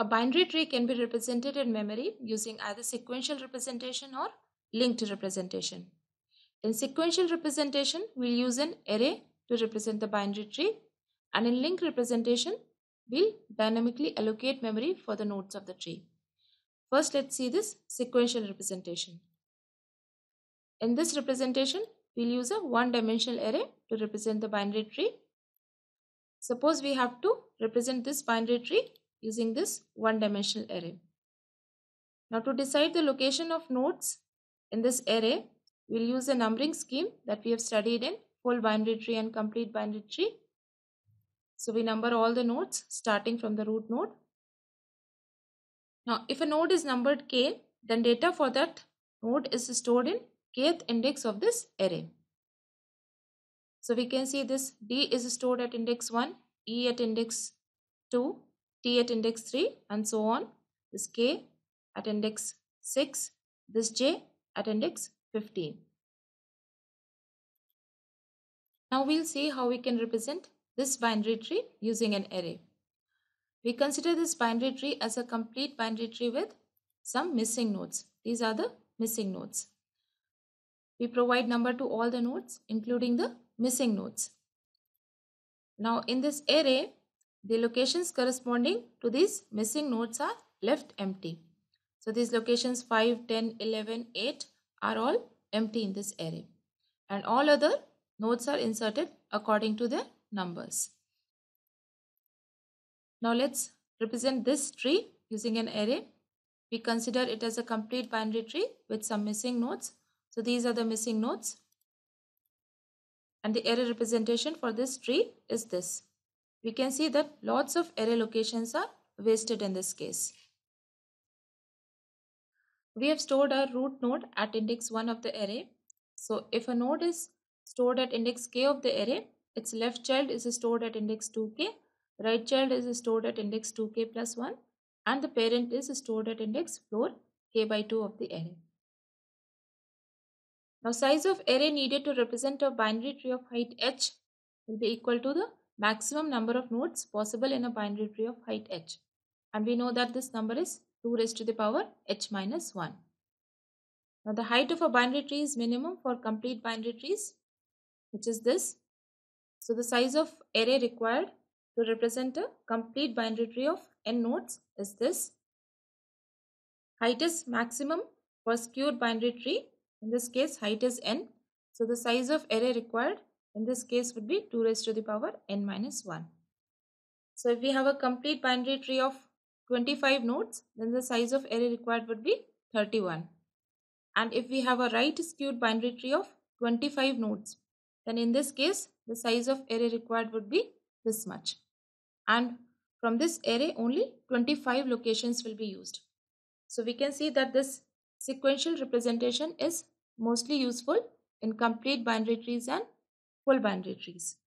A binary tree can be represented in memory using either sequential representation or linked representation. In sequential representation, we'll use an array to represent the binary tree and in linked representation, we'll dynamically allocate memory for the nodes of the tree. First, let's see this sequential representation. In this representation, we'll use a one-dimensional array to represent the binary tree. Suppose we have to represent this binary tree using this one-dimensional array. Now to decide the location of nodes in this array, we'll use the numbering scheme that we have studied in full binary tree and complete binary tree. So we number all the nodes starting from the root node. Now if a node is numbered k, then data for that node is stored in kth index of this array. So we can see this d is stored at index 1, e at index 2, T at index 3 and so on. This K at index 6, this J at index 15. Now we'll see how we can represent this binary tree using an array. We consider this binary tree as a complete binary tree with some missing nodes. These are the missing nodes. We provide number to all the nodes including the missing nodes. Now in this array, the locations corresponding to these missing nodes are left empty. So these locations 5, 10, 11, 8 are all empty in this array. And all other nodes are inserted according to their numbers. Now let's represent this tree using an array. We consider it as a complete binary tree with some missing nodes. So these are the missing nodes. And the array representation for this tree is this we can see that lots of array locations are wasted in this case. We have stored our root node at index 1 of the array. So if a node is stored at index k of the array, its left child is stored at index 2k, right child is stored at index 2k plus 1 and the parent is stored at index 4 k by 2 of the array. Now size of array needed to represent a binary tree of height h will be equal to the maximum number of nodes possible in a binary tree of height h. And we know that this number is 2 raised to the power h minus 1. Now the height of a binary tree is minimum for complete binary trees which is this. So the size of array required to represent a complete binary tree of n nodes is this. Height is maximum for skewed binary tree. In this case height is n. So the size of array required in this case would be 2 raised to the power n minus 1. So if we have a complete binary tree of 25 nodes then the size of array required would be 31 and if we have a right skewed binary tree of 25 nodes then in this case the size of array required would be this much and from this array only 25 locations will be used. So we can see that this sequential representation is mostly useful in complete binary trees and full boundary trees.